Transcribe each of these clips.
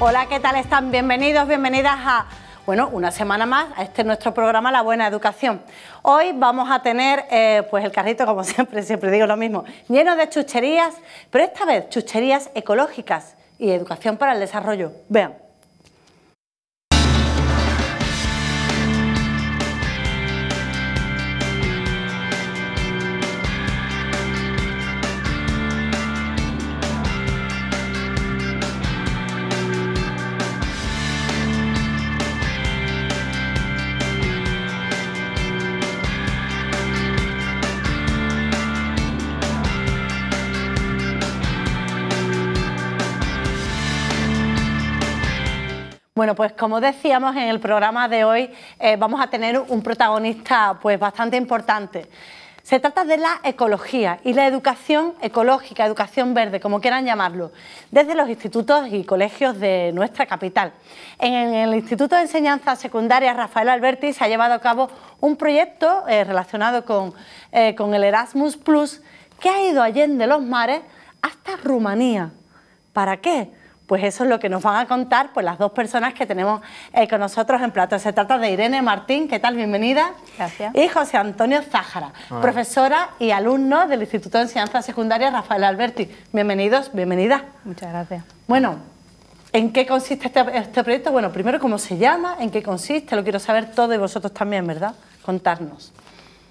Hola, ¿qué tal están? Bienvenidos, bienvenidas a, bueno, una semana más a este nuestro programa La Buena Educación. Hoy vamos a tener, eh, pues el carrito, como siempre, siempre digo lo mismo, lleno de chucherías, pero esta vez chucherías ecológicas y educación para el desarrollo. Vean. Bueno, pues como decíamos en el programa de hoy, eh, vamos a tener un protagonista pues bastante importante. Se trata de la ecología y la educación ecológica, educación verde, como quieran llamarlo, desde los institutos y colegios de nuestra capital. En el Instituto de Enseñanza Secundaria Rafael Alberti se ha llevado a cabo un proyecto eh, relacionado con, eh, con el Erasmus Plus que ha ido allende los mares hasta Rumanía. ¿Para qué? Pues eso es lo que nos van a contar pues, las dos personas que tenemos eh, con nosotros en plato. Se trata de Irene Martín, ¿qué tal? Bienvenida. Gracias. Y José Antonio Zájara, profesora y alumno del Instituto de Enseñanza Secundaria Rafael Alberti. Bienvenidos, bienvenida. Muchas gracias. Bueno, ¿en qué consiste este, este proyecto? Bueno, primero, ¿cómo se llama? ¿En qué consiste? Lo quiero saber todo y vosotros también, ¿verdad? Contarnos.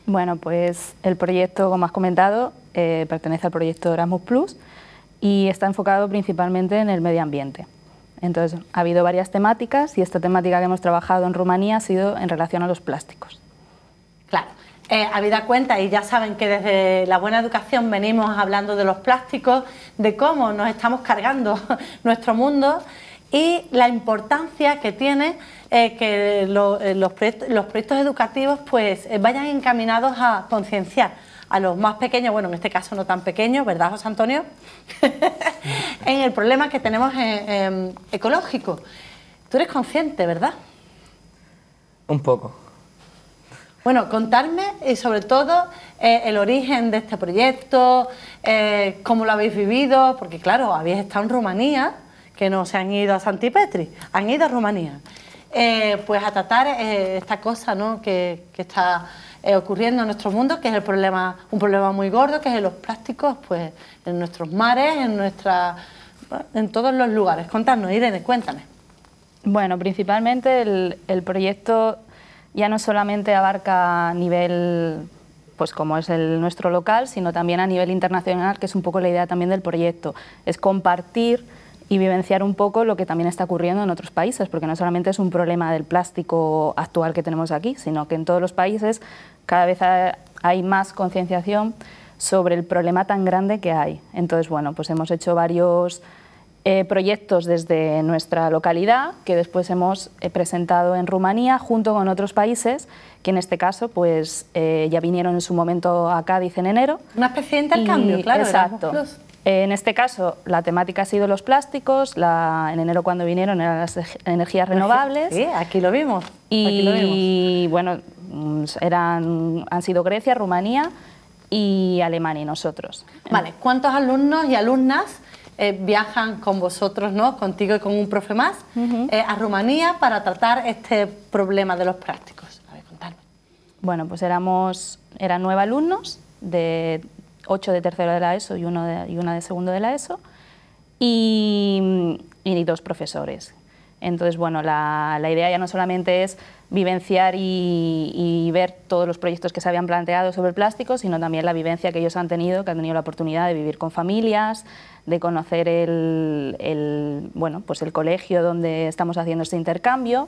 Bueno, pues el proyecto, como has comentado, eh, pertenece al proyecto Erasmus Plus y está enfocado principalmente en el medio ambiente. Entonces, ha habido varias temáticas y esta temática que hemos trabajado en Rumanía ha sido en relación a los plásticos. Claro, eh, habida cuenta, y ya saben que desde la buena educación venimos hablando de los plásticos, de cómo nos estamos cargando nuestro mundo y la importancia que tiene eh, que eh, los, proyectos, los, proyectos, educativos pues, eh, vayan encaminados a concienciar a los más pequeños, bueno, en este caso no tan pequeños, ¿verdad, José Antonio? en el problema que tenemos ecológico. Tú eres consciente, ¿verdad? Un poco. Bueno, contarme y eh, sobre todo eh, el origen de este proyecto, eh, cómo lo habéis vivido, porque claro, habéis estado en Rumanía, que no se han ido a Santipetri, han ido a Rumanía. Eh, pues a tratar eh, esta cosa ¿no? que, está eh, ocurriendo en nuestro mundo, que es el problema, un problema muy gordo, que es en los plásticos, pues en nuestros mares, en en todos los lugares. Contanos, Irene, cuéntame. Bueno, principalmente el, proyecto ya no solamente abarca a nivel pues como es el nuestro local, sino también a nivel internacional, que es un poco la idea también del proyecto, es compartir y vivenciar un poco lo que también está ocurriendo en otros países, porque no solamente es un problema del plástico actual que tenemos aquí, sino que en todos los países cada vez hay más concienciación sobre el problema tan grande que hay. Entonces, bueno, pues hemos hecho varios eh, proyectos desde nuestra localidad que después hemos eh, presentado en Rumanía junto con otros países que en este caso pues eh, ya vinieron en su momento a Cádiz en enero. Una especie de intercambio, claro. Exacto. En este caso, la temática ha sido los plásticos, en enero cuando vinieron eran las energías renovables. Sí, aquí lo vimos. Y bueno, han sido Grecia, Rumanía y Alemania y nosotros. Vale, ¿cuántos alumnos y alumnas eh, viajan con vosotros, ¿no? contigo y con un profe más, eh, a Rumanía para tratar este problema de los plásticos? A ver, contadme. Bueno, pues éramos, eran nueve alumnos de ocho de tercero de la ESO y, uno de, y una de segundo de la ESO, y, y dos profesores. Entonces, bueno, la, la, idea ya no solamente es vivenciar y, y, ver todos los proyectos que se habían planteado sobre el plástico, sino también la vivencia que ellos han tenido, que han tenido la oportunidad de vivir con familias, de conocer el, el bueno, pues el colegio donde estamos haciendo este intercambio.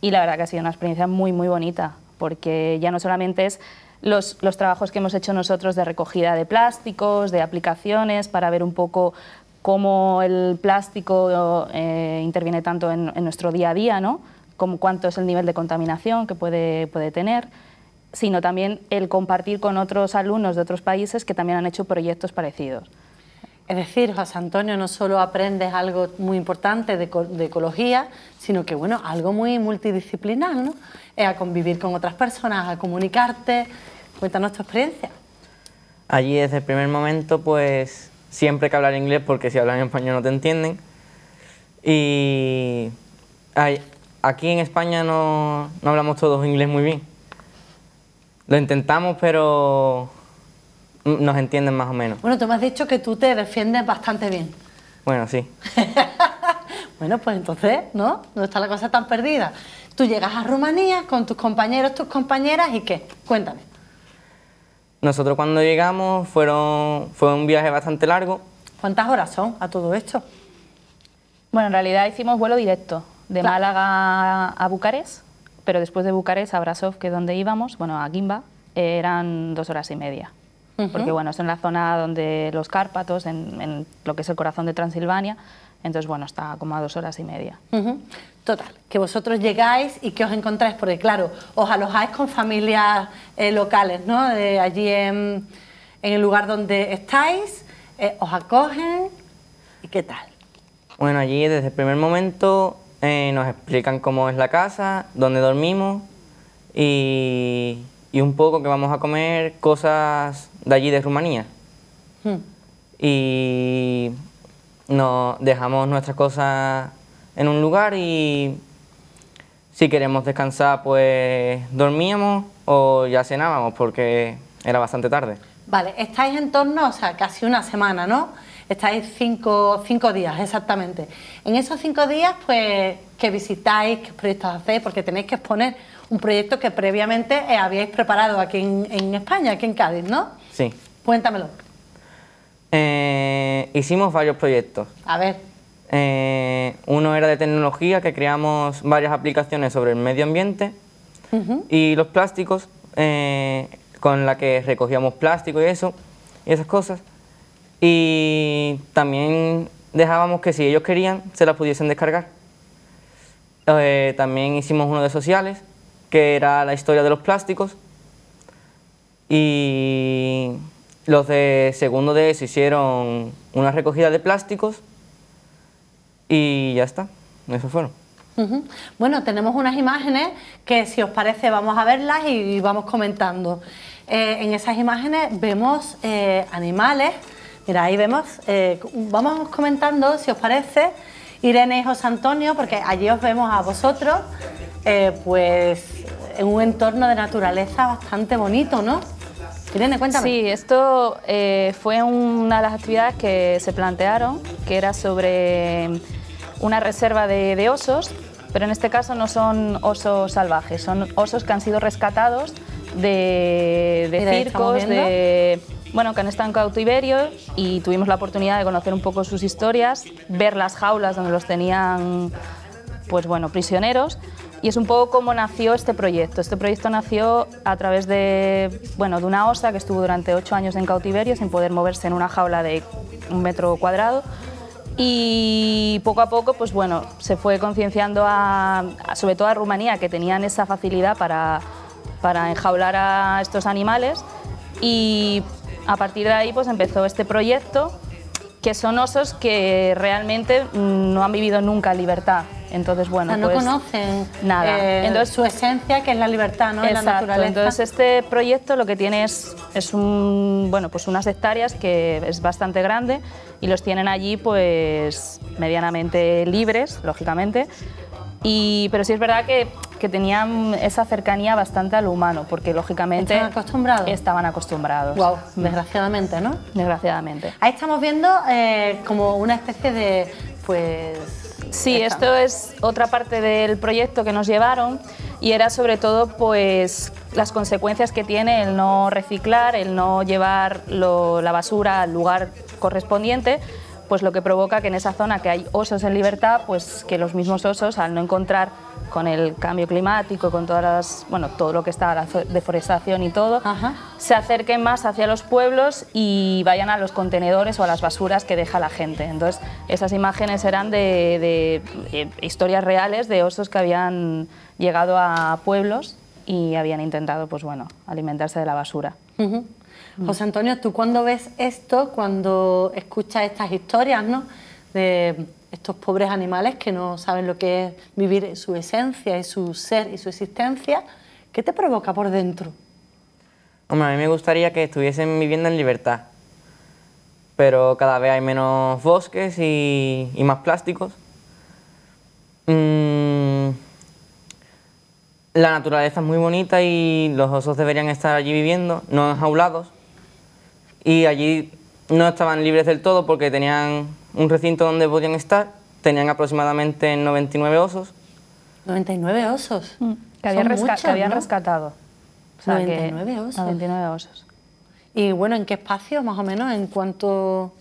Y la verdad que ha sido una experiencia muy, muy bonita, porque ya no solamente es los, los trabajos que hemos hecho nosotros de recogida de plásticos, de aplicaciones, para ver un poco cómo el plástico eh, interviene tanto en, nuestro día a día, ¿no? Como cuánto es el nivel de contaminación que puede, puede tener, sino también el compartir con otros alumnos de otros países que también han hecho proyectos parecidos. Es decir, José Antonio, no solo aprendes algo muy importante de, ecología, sino que, bueno, algo muy multidisciplinar, ¿no? a convivir con otras personas, a comunicarte, Cuéntanos tu experiencia. Allí desde el primer momento, pues siempre hay que hablar inglés porque si hablan español no te entienden. Y aquí en España no, hablamos todos inglés muy bien. Lo intentamos, pero nos entienden más o menos. Bueno, tú me has dicho que tú te defiendes bastante bien. Bueno, sí. bueno, pues entonces, ¿no? No está la cosa tan perdida. Tú llegas a Rumanía con tus compañeros, tus compañeras y qué? Cuéntame. Nosotros cuando llegamos fueron, fue un viaje bastante largo. ¿Cuántas horas son a todo esto? Bueno, en realidad hicimos vuelo directo de Málaga a Bucarest, pero después de Bucarest a Brasov, que es donde íbamos, bueno, a Gimba, eran dos horas y media. Porque bueno, es en la zona donde los Cárpatos, en, en lo que es el corazón de Transilvania, entonces, bueno, está como a dos horas y media. Total, que vosotros llegáis y que os encontráis, porque claro, os alojáis con familias eh, locales, ¿no? De allí en, el lugar donde estáis, eh, os acogen y qué tal. Bueno, allí desde el primer momento eh, nos explican cómo es la casa, dónde dormimos y, un poco que vamos a comer cosas de allí de Rumanía. Hmm. Y nos dejamos nuestras cosas en un lugar y si queremos descansar pues dormíamos o ya cenábamos porque era bastante tarde. Vale, estáis en torno, o sea, casi una semana, ¿no? Estáis cinco, días, exactamente. En esos cinco días, pues, ¿qué visitáis? ¿Qué proyectos hacéis? Porque tenéis que exponer un proyecto que previamente eh, habíais preparado aquí en España, aquí en Cádiz, ¿no? Sí. Cuéntamelo. Eh, hicimos varios proyectos. A ver. Eh, uno era de tecnología, que creamos varias aplicaciones sobre el medio ambiente y los plásticos, eh, con la que recogíamos plástico y eso, y esas cosas. Y también dejábamos que si ellos querían, se las pudiesen descargar. Eh, también hicimos uno de sociales, que era la historia de los plásticos. Y los de segundo D se hicieron una recogida de plásticos y ya está, eso fueron. Bueno, tenemos unas imágenes que si os parece vamos a verlas y vamos comentando. Eh, en esas imágenes vemos eh, animales, mira ahí vemos, eh, vamos comentando si os parece, Irene y José Antonio, porque allí os vemos a vosotros, pues en un entorno de naturaleza bastante bonito, ¿no? Sí, esto eh, fue una de las actividades que se plantearon, que era sobre mm, una reserva de, osos, pero en este caso no son osos salvajes, son osos que han sido rescatados de, circos, de bueno, que han estado en cautiverio y tuvimos la oportunidad de conocer un poco sus historias, ver las jaulas donde los tenían, pues bueno, prisioneros y es un poco como nació este proyecto. Este proyecto nació a través de, bueno, de una osa que estuvo durante ocho años en cautiverio sin poder moverse en una jaula de un metro cuadrado. Y poco a poco, pues bueno, se fue concienciando a, sobre todo a Rumanía, que tenían esa facilidad para, para enjaular a estos animales. Y a partir de ahí, pues empezó este proyecto, que son osos que realmente mm, no han vivido nunca en libertad. Entonces, bueno, no pues, conocen nada. Eh, entonces, su esencia, que es la libertad, ¿no? Exacto, la naturaleza. Entonces, este proyecto lo que tiene es, un, bueno, pues unas hectáreas que es bastante grande y los tienen allí pues medianamente libres, lógicamente. Y, pero sí es verdad que tenían esa cercanía bastante al humano, porque lógicamente estaban acostumbrados. Estaban acostumbrados. Wow, mm. desgraciadamente, ¿no? Desgraciadamente. Ahí estamos viendo eh, como una especie de, pues, Sí, esto es otra parte del proyecto que nos llevaron y era sobre todo pues las consecuencias que tiene el no reciclar, el no llevar la basura al lugar correspondiente pues lo que provoca que en esa zona que hay osos en libertad, pues que los mismos osos al no encontrar con el cambio climático, con todas bueno, todo lo que está la deforestación y todo, se acerquen más hacia los pueblos y vayan a los contenedores o a las basuras que deja la gente. Entonces, esas imágenes eran de, eh, historias reales de osos que habían llegado a pueblos y habían intentado, pues bueno, alimentarse de la basura. Mm. José Antonio, ¿tú cuando ves esto, cuando escuchas estas historias, ¿no? De estos pobres animales que no saben lo que es vivir su esencia y su ser y su existencia, ¿qué te provoca por dentro? a mí me gustaría que estuviesen viviendo en libertad, pero cada vez hay menos bosques y, más plásticos. Mm, la naturaleza es muy bonita y los osos deberían estar allí viviendo, no enjaulados y allí no estaban libres del todo porque tenían un recinto donde podían estar, tenían aproximadamente 99 osos. 99 osos. Mm, que, habían, rescatado. 99 osos. 99 osos. Y bueno, ¿en qué espacio más o menos? ¿En cuánto...?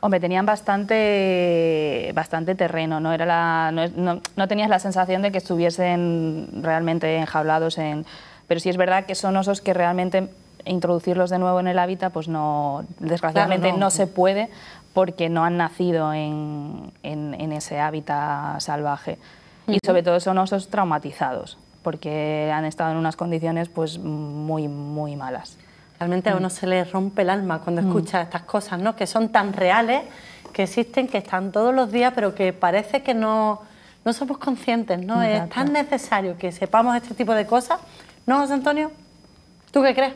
Hombre, tenían bastante, bastante terreno, ¿no? Era la, no, no, tenías la sensación de que estuviesen realmente enjaulados en... Pero sí es verdad que son osos que realmente introducirlos de nuevo en el hábitat, pues no, desgraciadamente no. se puede porque no han nacido en, ese hábitat salvaje. Y sobre todo son osos traumatizados, porque han estado en unas condiciones pues muy, muy malas. Realmente a uno mm. se le rompe el alma cuando mm. escucha estas cosas, ¿no? Que son tan reales, que existen, que están todos los días, pero que parece que no, no somos conscientes, ¿no? Es tan necesario que sepamos este tipo de cosas, ¿no, José Antonio? ¿Tú qué crees?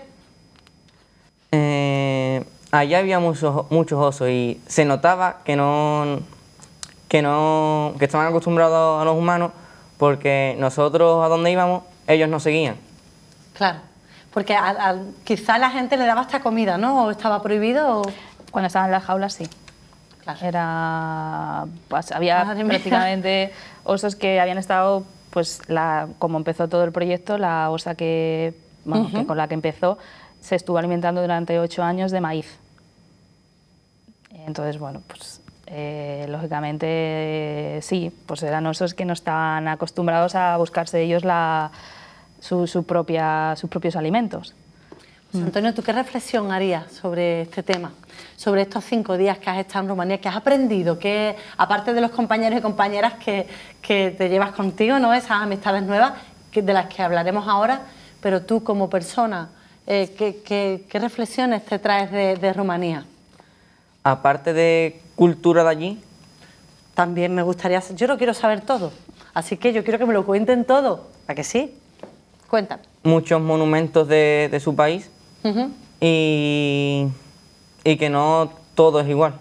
eh, allá había muchos, muchos osos y se notaba que no, que no, que estaban acostumbrados a los humanos porque nosotros a donde íbamos, ellos nos seguían. Claro, porque a, quizá la gente le daba hasta comida, ¿no? O estaba prohibido o... Cuando estaban en las jaula, sí. Era, pues, había prácticamente osos que habían estado, pues la, como empezó todo el proyecto, la osa que, que con la que empezó, se estuvo alimentando durante ocho años de maíz. Entonces, bueno, pues eh, lógicamente sí, pues eran osos que no estaban acostumbrados a buscarse ellos la, propia, sus propios alimentos. Mm. Antonio, ¿tú qué reflexión harías sobre este tema? Sobre estos cinco días que has estado en Rumanía, ...que has aprendido? que... aparte de los compañeros y compañeras que, que te llevas contigo, ¿no? esas amistades nuevas que, de las que hablaremos ahora, pero tú como persona, eh, ¿qué, reflexiones te traes de, Rumanía? Aparte de cultura de allí. También me gustaría, yo lo quiero saber todo, así que yo quiero que me lo cuenten todo, ¿a que sí? Cuéntame. Muchos monumentos de, su país y, que no todo es igual.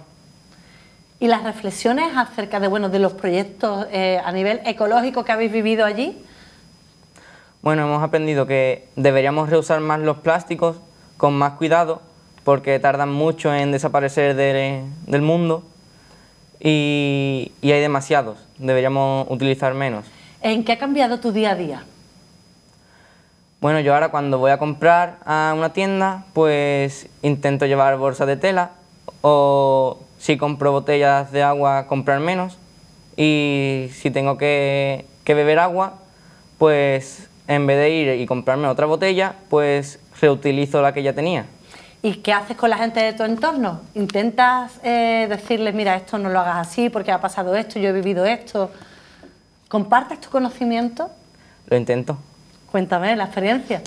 ¿Y las reflexiones acerca de, bueno, de los proyectos eh, a nivel ecológico que habéis vivido allí? Bueno, hemos aprendido que deberíamos reusar más los plásticos con más cuidado porque tardan mucho en desaparecer del mundo y, y hay demasiados, deberíamos utilizar menos. ¿En qué ha cambiado tu día a día? Bueno, yo ahora cuando voy a comprar a una tienda, pues intento llevar bolsa de tela o si compro botellas de agua, comprar menos y si tengo que, que beber agua, pues en vez de ir y comprarme otra botella, pues reutilizo la que ya tenía. ¿Y qué haces con la gente de tu entorno? ¿Intentas eh, decirles, mira, esto no lo hagas así porque ha pasado esto, yo he vivido esto? ¿Compartes tu conocimiento? Lo intento. Cuéntame la experiencia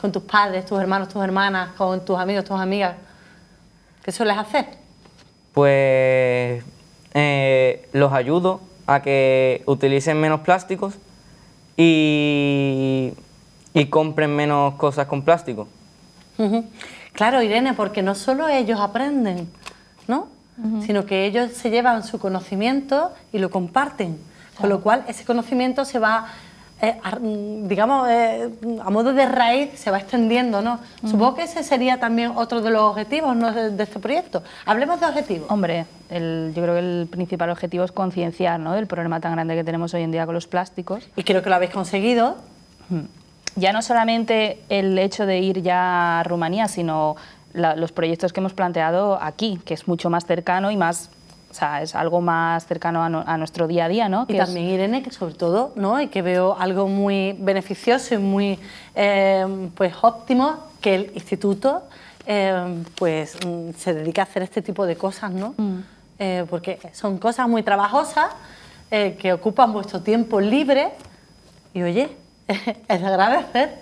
con tus padres, tus hermanos, tus hermanas, con tus amigos, tus amigas. ¿Qué sueles hacer? Pues eh, los ayudo a que utilicen menos plásticos y, y compren menos cosas con plástico. Claro, Irene, porque no solo ellos aprenden, ¿no? Sino que ellos se llevan su conocimiento y lo comparten. Con lo cual, ese conocimiento se va eh, mm, digamos, eh, a modo de raíz se va extendiendo, ¿no? Mm. Supongo que ese sería también otro de los objetivos ¿no? de, este proyecto. Hablemos de objetivos. Hombre, el, yo creo que el principal objetivo es concienciar, ¿no? Del problema tan grande que tenemos hoy en día con los plásticos. Y creo que lo habéis conseguido. Mm. Ya no solamente el hecho de ir ya a Rumanía, sino los proyectos que hemos planteado aquí, que es mucho más cercano y más o sea, es algo más cercano a, nuestro día a día, ¿no? Y también, Irene, que sobre todo, ¿no? Y que veo algo muy beneficioso y muy, em, pues, óptimo que el instituto, em, pues, mm, se dedique a hacer este tipo de cosas, ¿no? Mm. Eh, porque son cosas muy trabajosas eh, que ocupan vuestro tiempo libre y, oye, es agradecer.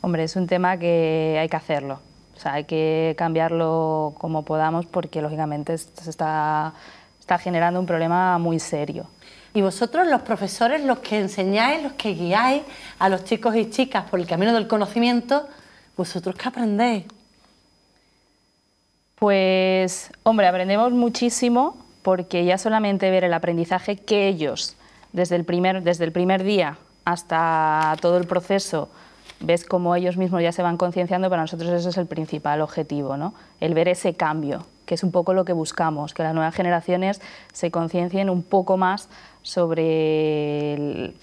Hombre, es un tema que hay que hacerlo. O sea, hay que cambiarlo como podamos porque lógicamente se está, está generando un problema muy serio. Y vosotros, los profesores, los que enseñáis, los que guiáis a los chicos y chicas por el camino del conocimiento, ¿vosotros qué aprendéis? Pues, hombre, aprendemos muchísimo porque ya solamente ver el aprendizaje que ellos, desde el primer, desde el primer día hasta todo el proceso, ves cómo ellos mismos ya se van concienciando, para nosotros eso es el principal objetivo, ¿no? el ver ese cambio, que es un poco lo que buscamos, que las nuevas generaciones se conciencien un poco más sobre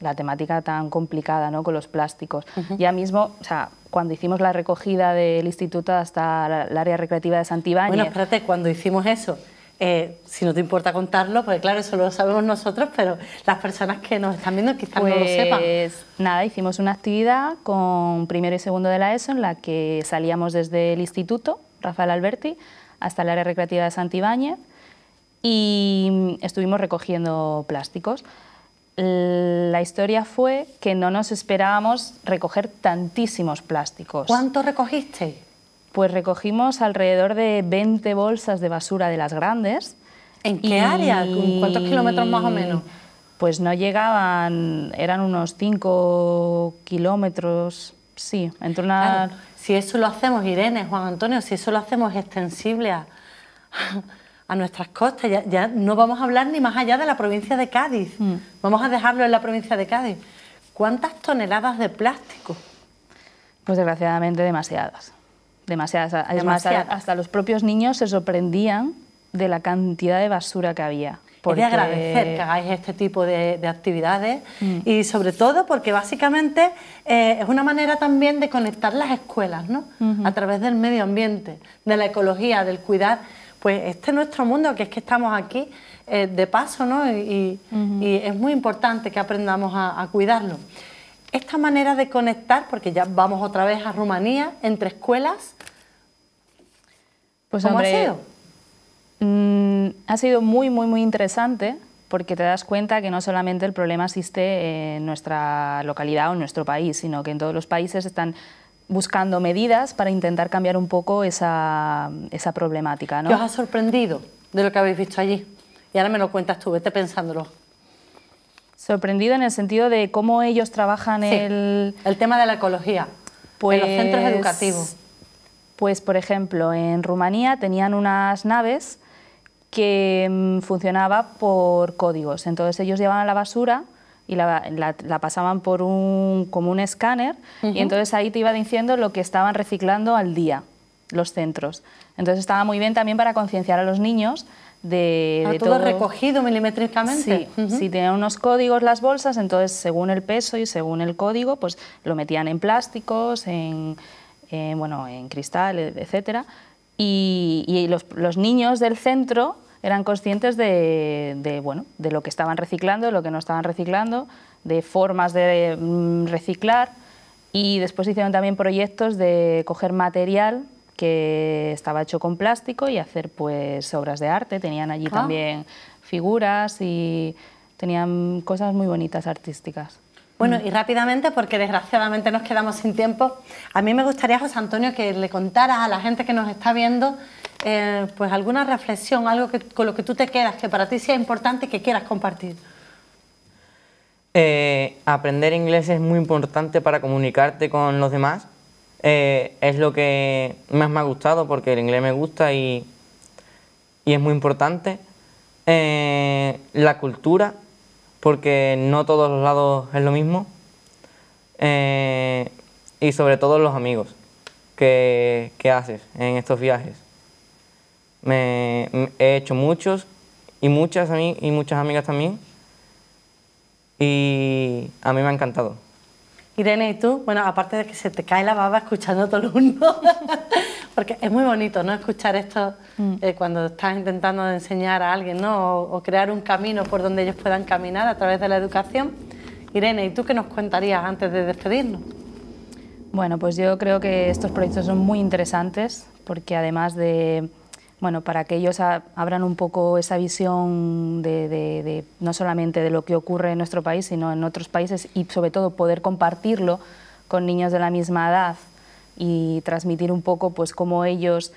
la temática tan complicada ¿no? con los plásticos. Ya mismo, o sea, cuando hicimos la recogida del instituto hasta el área recreativa de Santibáñez... Bueno, espérate, cuando hicimos eso eh, si no te importa contarlo, porque claro, eso lo sabemos nosotros, pero las personas que nos están viendo quizás no lo pues sepan. Nada, hicimos una actividad con primero y segundo de la ESO en la que salíamos desde el instituto, Rafael Alberti, hasta el área recreativa de Santibáñez y estuvimos recogiendo plásticos. La historia fue que no nos esperábamos recoger tantísimos plásticos. ¿Cuánto recogiste? Pues recogimos alrededor de 20 bolsas de basura de las grandes. ¿En qué área? ¿Cuántos kilómetros más o menos? Pues no llegaban, eran unos 5 kilómetros, sí, entre una... si eso lo hacemos, Irene, Juan Antonio, si eso lo hacemos extensible a, nuestras costas, ya, no vamos a hablar ni más allá de la provincia de Cádiz, mm. vamos a dejarlo en la provincia de Cádiz. ¿Cuántas toneladas de plástico? Pues desgraciadamente demasiadas demasiadas. además hasta los propios niños se sorprendían de la cantidad de basura que había. Porque... agradecer que hagáis este tipo de, actividades mm. y sobre todo porque básicamente eh, es una manera también de conectar las escuelas, ¿no? A través del medio ambiente, de la ecología, del cuidar, pues este es nuestro mundo, que es que estamos aquí eh, de paso, ¿no? Y, es muy importante que aprendamos a cuidarlo esta manera de conectar, porque ya vamos otra vez a Rumanía, entre escuelas, pues ¿cómo ha sido? Mm, ha sido muy, muy, muy interesante porque te das cuenta que no solamente el problema existe en nuestra localidad o en nuestro país, sino que en todos los países están buscando medidas para intentar cambiar un poco esa, problemática. ¿no? ¿Qué os ha sorprendido de lo que habéis visto allí? Y ahora me lo cuentas tú, vete pensándolo. Sorprendido en el sentido de cómo ellos trabajan el... tema de la ecología en los centros pues educativos. Pues, por ejemplo, en Rumanía tenían unas naves que mm, funcionaba por códigos. Entonces ellos llevaban la basura y la, pasaban por un, como un escáner y entonces ahí te iba diciendo lo que estaban reciclando al día los centros. Entonces estaba muy bien también para concienciar a los niños de, ah, todo, recogido milimétricamente. si tenían unos códigos las bolsas, entonces según el peso y según el código, pues lo metían en plásticos, en, bueno, en cristal, e, etcétera. Y, los, niños del centro eran conscientes de, de, bueno, de lo que estaban reciclando, lo que no estaban reciclando, de formas de mm, reciclar. Y después hicieron también proyectos de coger material que estaba hecho con plástico y hacer pues obras de arte. Tenían allí ah. también figuras y tenían cosas muy bonitas artísticas. Bueno, mm. y rápidamente, porque desgraciadamente nos quedamos sin tiempo, a mí me gustaría, José Antonio, que le contaras a la gente que nos está viendo eh, pues alguna reflexión, algo con lo que tú te quedas, que para ti sea importante y que quieras compartir. Eh, aprender inglés es muy importante para comunicarte con los demás eh, es lo que más me ha gustado porque el inglés me gusta y, es muy importante. Eh, la cultura, porque no todos los lados es lo mismo. Eh, y sobre todo los amigos que, haces en estos viajes. Me, he hecho muchos y muchas, y muchas amigas también. Y a mí me ha encantado. Irene, ¿y tú? Bueno, aparte de que se te cae la baba escuchando todo el mundo, porque es muy bonito, ¿no? Escuchar esto mm. eh, cuando estás intentando enseñar a alguien, ¿no? O, o, crear un camino por donde ellos puedan caminar a través de la educación. Irene, ¿y tú qué nos contarías antes de despedirnos? Bueno, pues yo creo que estos proyectos son muy interesantes porque además de bueno, para que ellos abran un poco esa visión de, no solamente de lo que ocurre en nuestro país, sino en otros países y sobre todo poder compartirlo con niños de la misma edad y transmitir un poco pues cómo ellos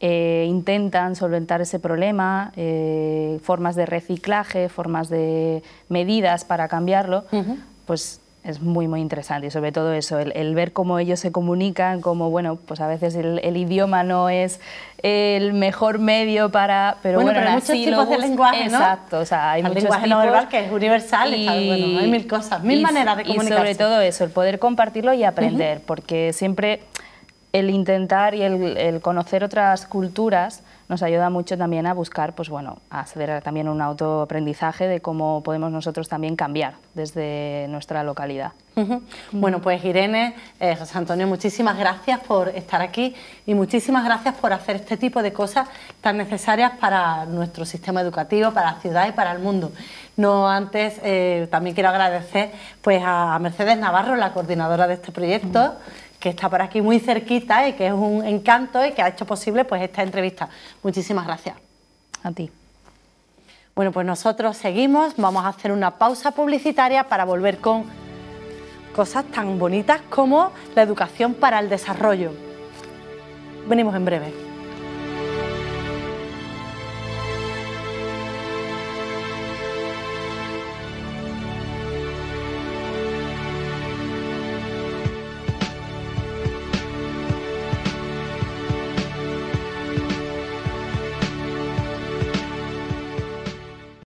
eh, intentan solventar ese problema, eh, formas de reciclaje, formas de medidas para cambiarlo, es muy, muy interesante y sobre todo eso, el, ver cómo ellos se comunican, cómo, bueno, pues a veces el, idioma no es el mejor medio para... Pero bueno, hay muchos tipos de lenguaje, ¿no? Exacto, o sea, hay el muchos lenguaje tipos, no verbal que es universal, y, bueno, hay mil cosas, mil maneras de comunicarse. Y sobre todo eso, el poder compartirlo y aprender, porque siempre el intentar y el, conocer otras culturas nos ayuda mucho también a buscar, pues bueno, a acceder también un autoaprendizaje de cómo podemos nosotros también cambiar desde nuestra localidad. Bueno, pues Irene, eh, José Antonio, muchísimas gracias por estar aquí y muchísimas gracias por hacer este tipo de cosas tan necesarias para nuestro sistema educativo, para la ciudad y para el mundo. No antes, eh, también quiero agradecer pues, a Mercedes Navarro, la coordinadora de este proyecto que está por aquí muy cerquita y que es un encanto y que ha hecho posible pues esta entrevista. Muchísimas gracias. A ti. Bueno, pues nosotros seguimos, vamos a hacer una pausa publicitaria para volver con cosas tan bonitas como la educación para el desarrollo. Venimos en breve.